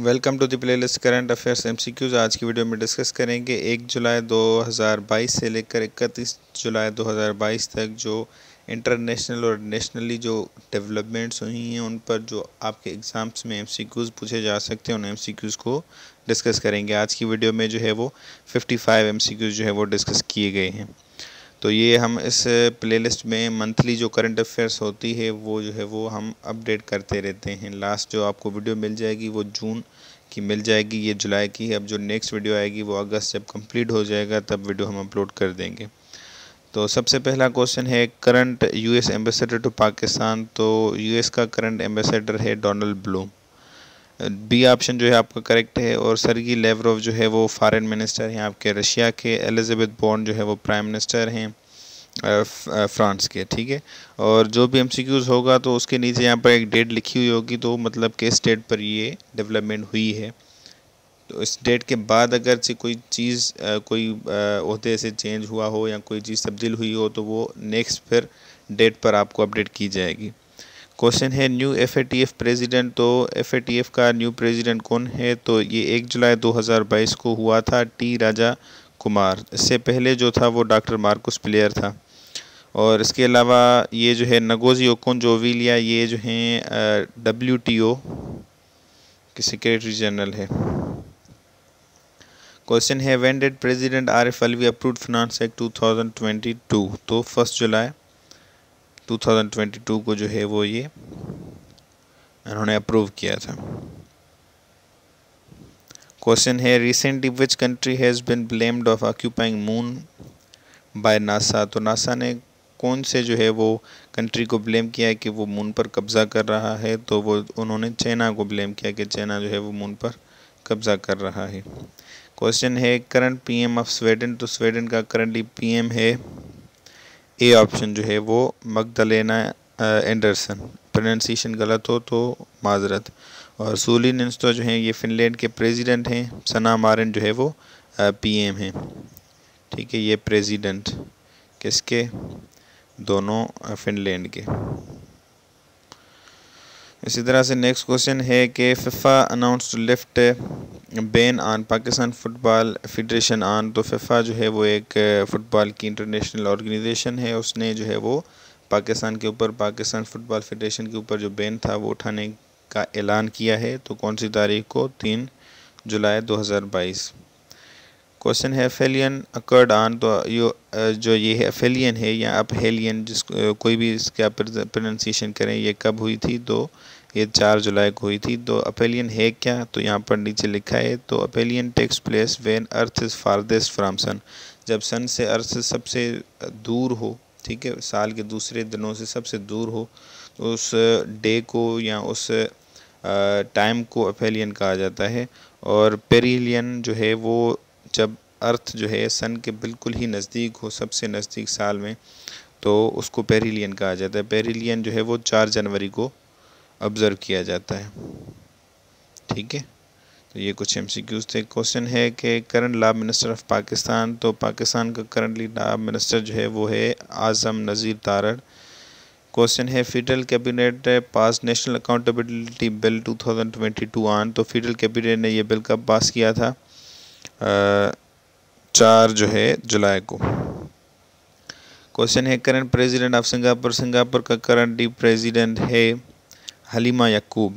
Welcome to the playlist current affairs MCQs आज की video में डिस्कस करेंगे एक जुलाई 2022 से लेकर इकतीस जुलाई 2022 तक जो इंटरनेशनल और नेशनली जो डेवलपमेंट्स हुई हैं उन पर जो आपके एग्ज़ाम्स में एमसीक्यूज पूछे जा सकते हैं उन एमसीक्यूज को डिस्कस करेंगे आज की वीडियो में जो है वो सी क्यूज़ जो है वो डिस्कस किए गए हैं तो ये हम इस प्लेलिस्ट में मंथली जो करंट अफेयर्स होती है वो जो है वो हम अपडेट करते रहते हैं लास्ट जो आपको वीडियो मिल जाएगी वो जून की मिल जाएगी ये जुलाई की अब जो नेक्स्ट वीडियो आएगी वो अगस्त जब कंप्लीट हो जाएगा तब वीडियो हम अपलोड कर देंगे तो सबसे पहला क्वेश्चन है current US ambassador to Pakistan तो यूएस का करंट एम्बेसडर है डोनल्ड ब्लूम बी ऑप्शन जो है आपका करेक्ट है और सरगी लेवरोव जो है वो फॉरेन मिनिस्टर हैं आपके रशिया के एलिजाबेथ बॉन्ड जो है वो प्राइम मिनिस्टर हैं फ्रांस के ठीक है और जो भी एम होगा तो उसके नीचे यहाँ पर एक डेट लिखी हुई होगी तो मतलब किस डेट पर ये डेवलपमेंट हुई है तो इस डेट के बाद अगर से कोई चीज़ कोई अहदे से चेंज हुआ हो या कोई चीज़ तब्दील हुई हो तो वो नेक्स्ट फिर डेट पर आपको अपडेट की जाएगी क्वेश्चन है न्यू एफ प्रेसिडेंट तो एफ का न्यू प्रेसिडेंट कौन है तो ये एक जुलाई 2022 को हुआ था टी राजा कुमार इससे पहले जो था वो डॉक्टर मार्कुस प्लेयर था और इसके अलावा ये जो है नगोजी ओकोन जोविलिया ये जो हैं डब्ल्यू टी ओ के सेक्रेटरी जनरल है क्वेश्चन है when did Arif Alvi approve finance act two तो फर्स्ट जुलाई 2022 को जो है वो ये इन्होंने अप्रूव किया था क्वेश्चन है recently which country has been blamed of occupying moon by NASA तो नासा ने कौन से जो है वो कंट्री को ब्लेम किया है कि वो मून पर कब्ज़ा कर रहा है तो वो उन्होंने चाइना को ब्लेम किया कि चाइना जो है वो मून पर कब्ज़ा कर रहा है क्वेश्चन है करंट पीएम ऑफ स्वीडन तो स्वीडन का करंटली पीएम है ए ऑप्शन जो है वो मगदलेना एंडरसन प्रोनाउंसिएशन गलत हो तो माजरत और सूली निन्स्तो जो हैं ये फिनलैंड के प्रेसिडेंट हैं सना मारन जो है वो पीएम uh, हैं ठीक है ये प्रेसिडेंट किसके दोनों फिनलैंड uh, के इसी तरह से नेक्स्ट क्वेश्चन है कि FIFA announce to lift ban on Pakistan football federation on तो फ़िफ़ा जो है वो एक फ़ुटबॉल की इंटरनेशनल ऑर्गेनाइजेशन है उसने जो है वो पाकिस्तान के ऊपर पाकिस्तान फुटबॉल फेडरेशन के ऊपर जो बैन था वो उठाने का ऐलान किया है तो कौन सी तारीख को तीन जुलाई 2022 क्वेश्चन है फेलियन अकर्ड आन तो यो जो ये है फेलियन है या अपहेलियन जिस कोई भी इसका प्रोनाउंसिएशन करें ये कब हुई थी तो ये चार जुलाई को हुई थी तो अपेलियन है क्या तो यहाँ पर नीचे लिखा है तो aphelion takes place when earth is farthest from sun जब सन से अर्थ सबसे दूर हो ठीक है साल के दूसरे दिनों से सबसे दूर हो तो उस डे को या उस टाइम को अपेलियन कहा जाता है और पेरीलियन जो है वो जब अर्थ जो है सन के बिल्कुल ही नज़दीक हो सबसे नज़दीक साल में तो उसको पेरीलियन कहा जाता है पेरीलियन जो है वो चार जनवरी को ऑब्ज़र्व किया जाता है ठीक है तो ये कुछ एम सी क्यूज़ थे क्वेश्चन है कि करंट लाभ मिनिस्टर ऑफ पाकिस्तान तो पाकिस्तान का करंटली लाभ मिनिस्टर जो है वो है आज़म नज़ीर तारड़ क्वेश्चन है federal cabinet pass national accountability bill 2022 on तो फेडरल कैबिनेट ने यह बिल कब पास किया था आ, चार जो है जुलाई को क्वेश्चन है current president of Singapore Singapore का करंट डी प्रेसिडेंट है हलीमा यकूब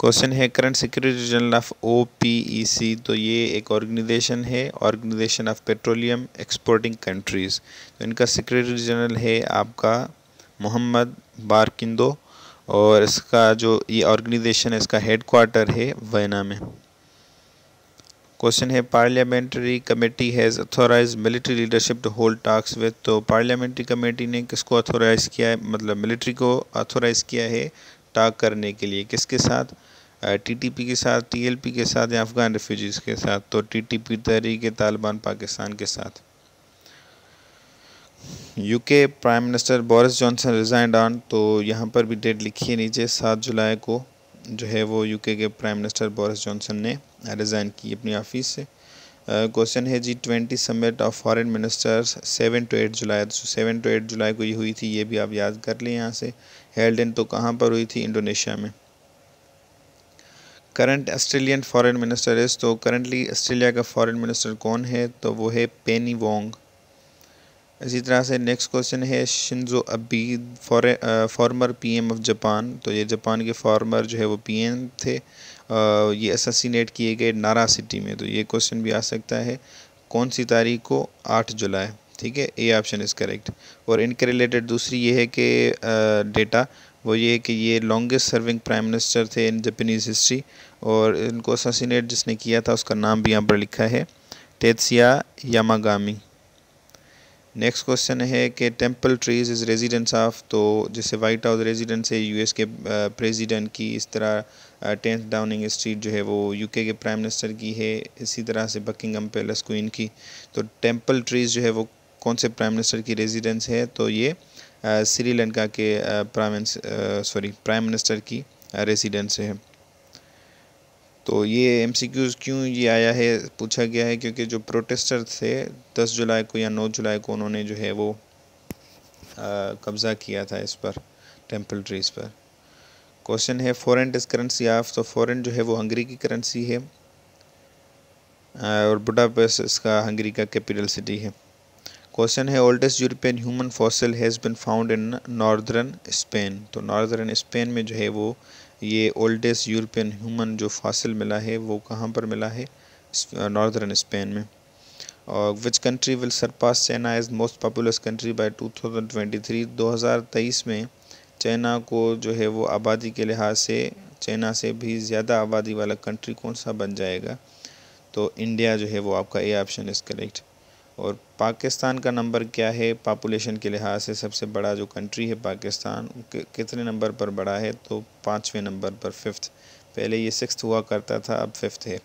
क्वेश्चन है current security general of O P E C तो ये एक ऑर्गेनाइजेशन है organization of petroleum exporting countries तो इनका सिक्योरिटी जनरल है आपका मोहम्मद बारकिंदो और इसका जो ये ऑर्गेनाइजेशन है इसका हेड क्वार्टर है वैना में क्वेश्चन है parliamentary committee has authorise military leadership to hold टास्क विद तो पार्लियामेंट्री कमेटी ने किसको अथोराइज किया है मतलब मिलिट्री को अथोराइज किया है टाक करने के लिए किसके साथ टीटीपी के साथ टीएलपी के साथ या अफगान रेफ्यूजीज़ के साथ तो टीटीपी तहरीक तालिबान पाकिस्तान के साथ UK prime minister Boris Johnson resigned on तो यहाँ पर भी डेट लिखी है नीचे सात जुलाई को जो है वो यूके के प्राइम मिनिस्टर बोरिस जॉनसन ने रिज़ाइन की अपनी ऑफिस से क्वेश्चन है G twenty summit of foreign ministers seven to eight जुलाई तो सेवन टू एट जुलाई को ये हुई थी ये भी आप याद कर लें यहाँ से हेल्ड इन तो कहाँ पर हुई थी इंडोनेशिया में current Australian foreign minister is तो करंटली ऑस्ट्रेलिया का फॉरेन मिनिस्टर कौन है तो वो है पेनी वोंग इसी तरह से नेक्स्ट क्वेश्चन है Shinzo Abe former PM of Japan तो ये जापान के फॉर्मर जो है वो पीएम थे आ, uh, ये असासीनेट किए गए नारा सिटी में तो ये क्वेश्चन भी आ सकता है कौन सी तारीख को आठ जुलाई ठीक है ए ऑप्शन इज़ करेक्ट और इनके रिलेटेड दूसरी ये है कि डेटा uh, वो ये है कि ये लॉन्गेस्ट सर्विंग प्राइम मिनिस्टर थे इन जपनीज हिस्ट्री और इनको असासीनेट जिसने किया था उसका नाम भी यहाँ पर लिखा है टेत्सिया यामागामी नेक्स्ट क्वेश्चन है कि Temple Trees is residence of तो जैसे वाइट हाउस रेजिडेंस है यूएस के प्रेसिडेंट की इस तरह टेंथ डाउनिंग स्ट्रीट जो है वो यूके के प्राइम मिनिस्टर की है इसी तरह से बकिंगम पैलेस क्वीन की तो टेंपल ट्रीज जो है वो कौन से प्राइम मिनिस्टर की रेजिडेंस है तो ये श्रीलंका के प्राइम सॉरी प्राइम मिनिस्टर की रेजिडेंस है तो ये एम क्यों ये आया है पूछा गया है क्योंकि जो प्रोटेस्टर थे 10 जुलाई को या 9 जुलाई को उन्होंने जो है वो कब्ज़ा किया था इस पर टेम्पल ट्रीज़ पर क्वेश्चन है फॉरेन डिस करेंसी ऑफ तो फॉरेन जो है वो हंगरी की करेंसी है और बुडापेस्ट इसका हंगरी का कैपिटल सिटी है क्वेश्चन है oldest European human fossil has been found in northern Spain तो नॉर्दर्न स्पेन में जो है वो ये ओल्डेस्ट यूरोपियन ह्यूमन जो फासिल मिला है वो कहाँ पर मिला है नॉर्दर्न स्पेन में और which country will surpass China as most populous country by 2023 2023 में चाइना को जो है वो आबादी के लिहाज से चाइना से भी ज़्यादा आबादी वाला कंट्री कौन सा बन जाएगा तो इंडिया जो है वो आपका ए ऑप्शन इज़ करेक्ट और पाकिस्तान का नंबर क्या है पापुलेशन के लिहाज से सबसे बड़ा जो कंट्री है पाकिस्तान कितने नंबर पर बड़ा है तो पाँचवें नंबर पर फिफ्थ पहले ये सिक्स हुआ करता था अब फिफ्थ है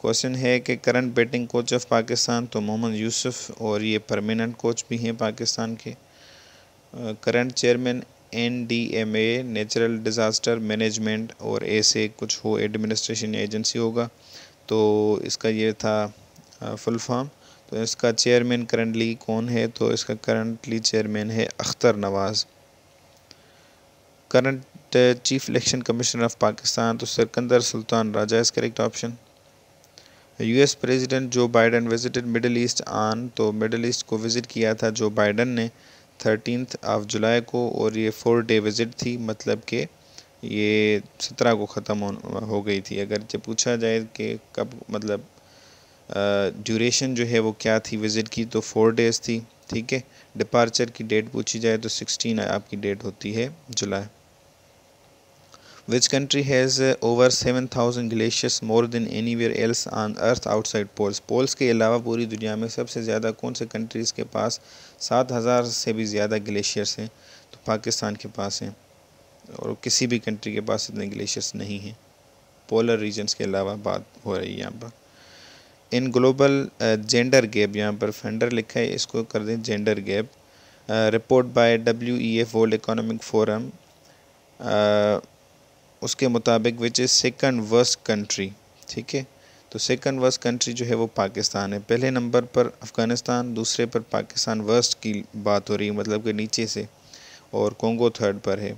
क्वेश्चन है कि current batting coach of Pakistan तो मोहम्मद यूसुफ और ये परमानेंट कोच भी हैं पाकिस्तान के current chairman N D M A natural disaster management और ऐसे कुछ हो एडमिनिस्ट्रेशन एजेंसी होगा तो इसका ये था फुल फॉर्म तो इसका चेयरमैन करंटली कौन है तो इसका करंटली चेयरमैन है Akhtar Nawaz current chief election commissioner of Pakistan तो Sikandar Sultan Raja is correct option U S president Joe Biden visited Middle East on तो मिडल ईस्ट को विज़िट किया था जो बाइडन ने थर्टीन ऑफ जुलाई को और ये फोर डे विज़िट थी मतलब कि ये सत्रह को ख़त्म हो गई थी अगर जब पूछा जाए कि कब मतलब ड्यूरेशन जो है वो क्या थी विज़िट की तो फोर डेज़ थी ठीक है डिपार्चर की डेट पूछी जाए तो सिक्सटीन आपकी डेट होती है जुलाई which country has over seven thousand glaciers more than anywhere else on earth outside poles poles के अलावा पूरी दुनिया में सबसे ज़्यादा कौन से कंट्रीज़ के पास सात हज़ार से भी ज़्यादा ग्लेशियर्स हैं तो पाकिस्तान के पास हैं और किसी भी कंट्री के पास इतने ग्लेशियर्स नहीं हैं पोलर रीजन्स के अलावा बात हो रही है यहाँ पर इन ग्लोबल जेंडर गैप यहाँ पर फेंडर लिखा है इसको कर दें gender gap report by W E F world economic forum उसके मुताबिक which is second worst country ठीक है तो सेकंड वर्स्ट कंट्री जो है वो पाकिस्तान है पहले नंबर पर अफ़गानिस्तान दूसरे पर पाकिस्तान वर्स्ट की बात हो रही है मतलब कि नीचे से और कोंगो थर्ड पर है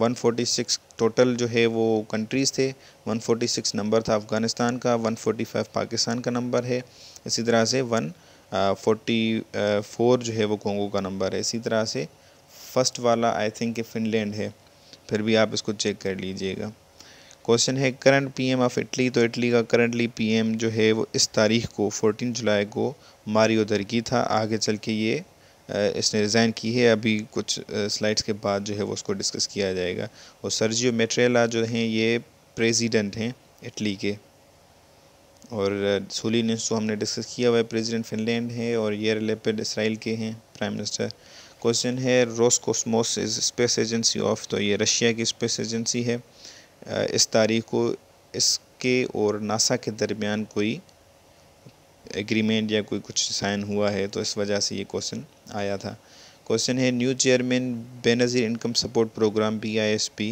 146 टोटल जो है वो कंट्रीज़ थे 146 नंबर था अफ़गानिस्तान का 145 पाकिस्तान का नंबर है इसी तरह से 144 जो है वो कोंगो का नंबर है इसी तरह से फर्स्ट वाला आई थिंक फिनलैंड है फिर भी आप इसको चेक कर लीजिएगा क्वेश्चन है करंट पीएम ऑफ इटली तो इटली का करंटली पीएम जो है वो इस तारीख को 14 जुलाई को मारियो दर्गी था आगे चल के ये इसने रिज़ाइन की है अभी कुछ स्लाइड्स के बाद जो है वो उसको डिस्कस किया जाएगा और सर्जियो मेट्रेला जो हैं ये प्रेसिडेंट हैं इटली के और ने को हमने डिस्कस किया हुआ है प्रेसिडेंट फिनलैंड है और ये रिलेपेड इसराइल के हैं प्राइम मिनिस्टर क्वेश्चन है Roscosmos is space agency of तो ये रशिया की स्पेस एजेंसी है इस तारीख को इसके और नासा के दरमियान कोई एग्रीमेंट या कोई कुछ साइन हुआ है तो इस वजह से ये क्वेश्चन आया था क्वेश्चन है new chairman Benazir income support programme B I S P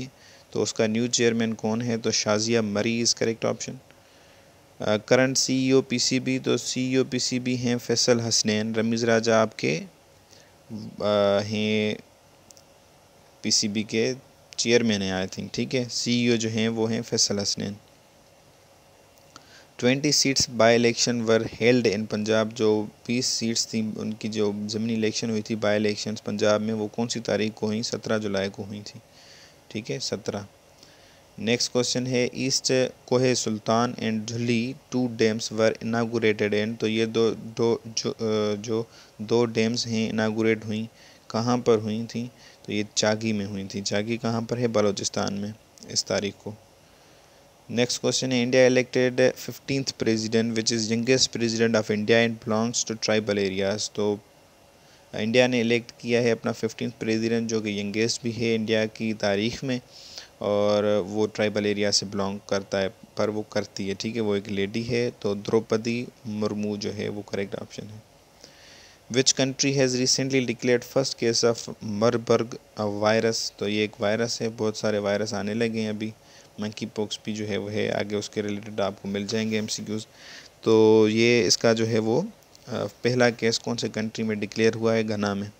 तो उसका न्यू चेयरमैन कौन है तो Shazia Marri is correct option current C E O P C B तो C E O P C B हैं फैसल हसनैन रमीज़ राजा आपके uh, हैं पी सी बी के चेयरमैन हैं आई थिंक ठीक है सी ई ओ जो हैं वो हैं Faisal Hasnain twenty seats by election were held in Punjab जो बीस सीट्स थी उनकी जो ज़मीनी इलेक्शन हुई थी बाई इलेक्शन पंजाब में वो कौन सी तारीख को हुई सत्रह जुलाई को हुई थी ठीक है सत्रह नेक्स्ट क्वेश्चन है east Kohe Sultan and Jhuli two dams were inaugurated and तो ये दो दो जो जो दो डैम्स हैं इनागोरेट हुई कहाँ पर हुई थी तो ये चागी में हुई थी चागी कहाँ पर है बलोचिस्तान में इस तारीख को नेक्स्ट क्वेश्चन है India elected 15th president which is youngest president of India and belongs to tribal areas. तो इंडिया uh, ने इलेक्ट किया है अपना फिफ्टीन प्रेजिडेंट जो कि यंगेस्ट भी है इंडिया की तारीख में और वो ट्राइबल एरिया से बिलोंग करता है पर वो करती है ठीक है वो एक लेडी है तो द्रौपदी मुर्मू जो है वो करेक्ट ऑप्शन है which country has recently declared first case of Marburg virus तो ये एक वायरस है बहुत सारे वायरस आने लगे हैं अभी मंकी पॉक्स भी जो है वो है आगे उसके रिलेटेड आपको मिल जाएंगे एम तो ये इसका जो है वो पहला केस कौन से कंट्री में डिक्लेयर हुआ है घना में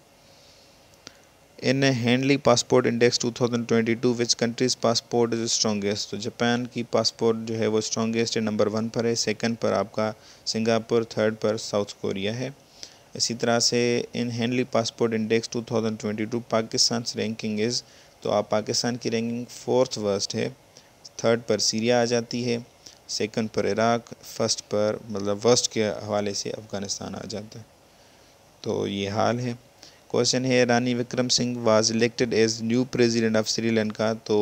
इन Henley passport index 2022 which countries passport is strongest तो जापान की पासपोर्ट जो है वो है नंबर वन पर है सेकेंड पर आपका सिंगापुर थर्ड पर साउथ कोरिया है इसी तरह से in Henley passport index 2022 Pakistan ranking is तो आप पाकिस्तान की रैंकिंग फोर्थ वर्स्ट है थर्ड पर सीरिया आ जाती है सेकंड पर इराक फर्स्ट पर मतलब वर्स्ट के हवाले से अफ़गानिस्तान आ जाता है तो ये हाल है क्वेश्चन है Ranil Wickremesinghe was elected as new president of Sri Lanka तो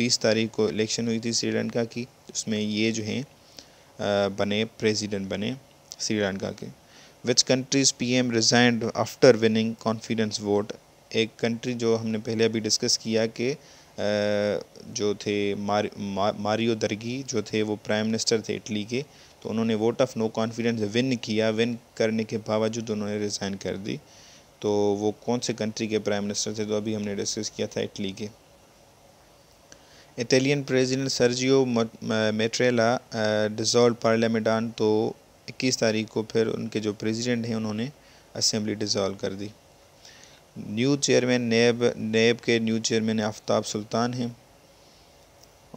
20 तारीख को इलेक्शन हुई थी श्रीलंका की उसमें ये जो हैं बने प्रेसिडेंट बने श्रीलंका के which countries P M resigned after winning confidence vote एक कंट्री जो हमने पहले अभी डिस्कस किया कि जो थे मार, मा, मारियो दर्गी जो थे वो प्राइम मिनिस्टर थे इटली के तो उन्होंने vote of no confidence win किया विन करने के बावजूद उन्होंने रिज़ाइन कर दी तो वो कौन से कंट्री के प्राइम मिनिस्टर थे तो अभी हमने डिस्कस किया था इटली के Italian president Sergio Mattarella dissolve parliament on तो इक्कीस तारीख को फिर उनके जो प्रेसिडेंट हैं उन्होंने असेंबली डिज़ोल्व कर दी न्यू चेयरमैन नैब नैब के न्यू चेयरमैन आफ्ताब सुल्तान हैं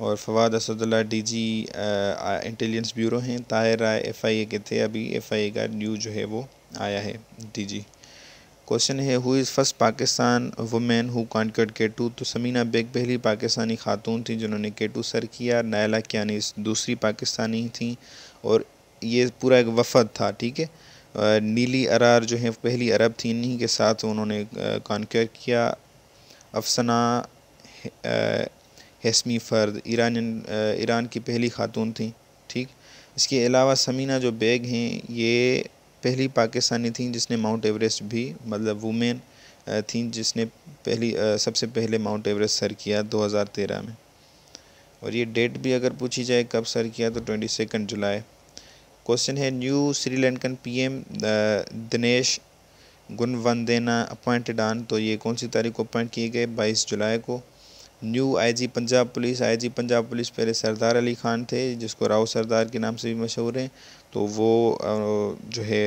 और Fawad Asadullah D G intelligence bureau हैं ताहिर राय एफ़ आई ए के थे अभी एफ़ आई ए का न्यू जो है वो आया है डी जी क्वेश्चन है who is first Pakistan women who conquered K two तो समीना बेग पहली पाकिस्तानी खातून थी जिन्होंने के टू सर किया नायला कियानी दूसरी पाकिस्तानी थी और ये पूरा एक वफद था ठीक है नीली अरार जो है पहली अरब थी इन्हीं के साथ उन्होंने कॉन्कर किया अफसना हसमी फ़र्द ईरान ईरान की पहली खातून थी ठीक इसके अलावा समीना जो बेग हैं ये पहली पाकिस्तानी थी जिसने माउंट एवरेस्ट भी मतलब वुमेन थी जिसने पहली सबसे पहले माउंट एवरेस्ट सर किया 2013 में और ये डेट भी अगर पूछी जाए कब सर किया तो ट्वेंटी सेकेंड जुलाई क्वेश्चन है new Sri Lankan PM Dinesh Gunawardena appointed on तो ये कौन सी तारीख को अपॉइंट किए गए बाईस जुलाई को new IG Punjab police IG Punjab police पहले सरदार अली खान थे जिसको राव सरदार के नाम से भी मशहूर हैं तो वो uh, जो है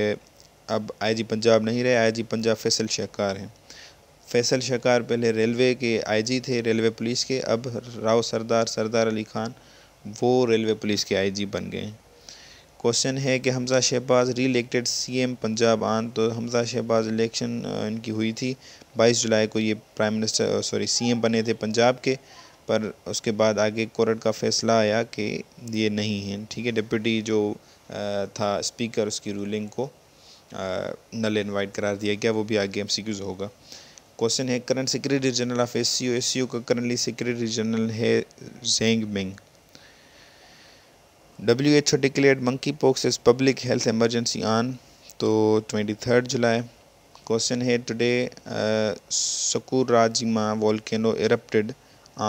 अब आईजी पंजाब नहीं रहे आईजी पंजाब फैसल शहकार हैं फैसल शहकार पहले रेलवे के आईजी थे रेलवे पुलिस के अब राव सरदार सरदार अली खान वो रेलवे पुलिस के आईजी बन गए हैं क्वेश्चन है कि हमजा शहबाज री इलेक्टेड सी एम पंजाब आन तो हमजा शहबाज इलेक्शन इनकी हुई थी बाईस जुलाई को ये prime minister sorry C M बने थे पंजाब के पर उसके बाद आगे कोर्ट का फैसला आया कि ये नहीं है ठीक है डिप्टी जो था स्पीकर उसकी रूलिंग को नल इनवाइट करार दिया गया वो भी आगे एम होगा क्वेश्चन है current secretary general of S C O S C O का करंटली सेक्रेटरी जनरल है Zhang Ming W H O declare monkeypox is public health emergency on तो ट्वेंटी थर्ड जुलाई क्वेश्चन है today Sakurajima volcano erupted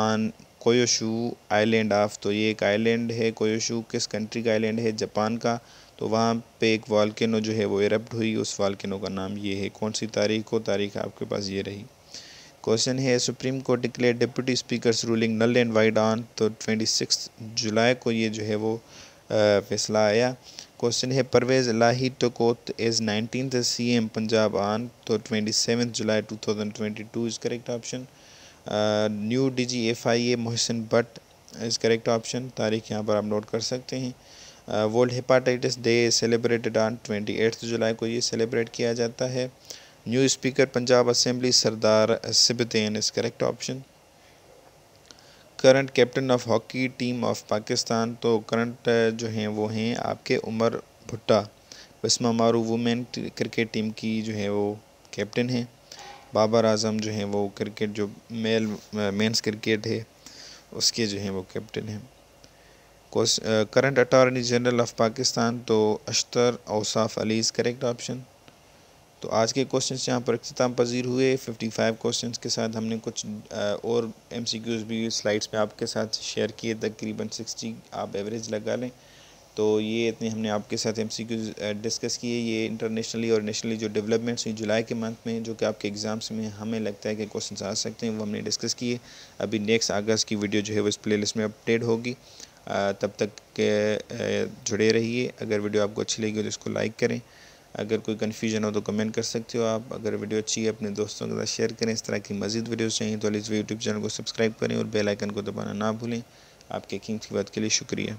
on Kyushu island of तो ये एक island है कोयोशू किस कंट्री का आइलैंड है जापान का तो वहाँ पे एक वालकेनो जो है वो इरप्ट हुई उस वालकेनो का नाम ये है कौन सी तारीख को तारीख आपके पास ये रही क्वेश्चन है Supreme Court declare deputy speaker's ruling null and void on तो ट्वेंटी सिक्स जुलाई को ये जो है वो फैसला आया क्वेश्चन है Parvez Elahi took oath as nineteen C M Punjab on तो ट्वेंटी सेवन जुलाई two thousand twenty two is correct option new D G F I A Mohsin Butt is correct option तारीख यहाँ पर आप नोट कर सकते हैं world hepatitis day celebrated on twenty eighth जुलाई को ये सेलिब्रेट किया जाता है new speaker Punjab Assembly Sardar Sibudin is correct option current captain of hockey team of Pakistan तो करंट जो हैं वो हैं आपके उमर भुट्टा बसमा मारू वुमेन क्रिकेट टीम की जो है वो कैप्टन हैं बाबर आजम जो हैं वो क्रिकेट जो मेल मेंस क्रिकेट है उसके जो हैं वो कैप्टन हैं current attorney general of Pakistan तो Ashtar Ausaf Ali is correct option तो आज के क्वेश्चन यहाँ पर अख्ताम पजीर हुए 55 क्वेश्चन के साथ हमने कुछ और एम सी क्यूज़ भी स्लाइड्स में आपके साथ शेयर किए तकरीबन 60 आप एवरेज लगा लें तो ये इतने हमने आपके साथ एम सी क्यूज़ डिस्कस किए ये इंटरनेशनली और नेशनली जो डेवलपमेंट्स हुई जुलाई के मंथ में जो कि आपके एग्ज़ाम्स में हमें लगता है कि क्वेश्चन आ सकते हैं वो हमने डिस्कस किए अभी नेक्स्ट अगस्त की वीडियो जो है वो इस प्ले में अपडेट होगी तब तक जुड़े रहिए अगर वीडियो आपको अच्छी लगी तो इसको लाइक करें अगर कोई कन्फ्यूजन हो तो कमेंट कर सकते हो आप अगर वीडियो अच्छी है अपने दोस्तों के साथ शेयर करें इस तरह की मजीद वीडियोज़ चाहिए तो इस यूट्यूब चैनल को सब्सक्राइब करें और बेलाइकन को दबाना ना भूलें आपके कीमती बात के लिए शुक्रिया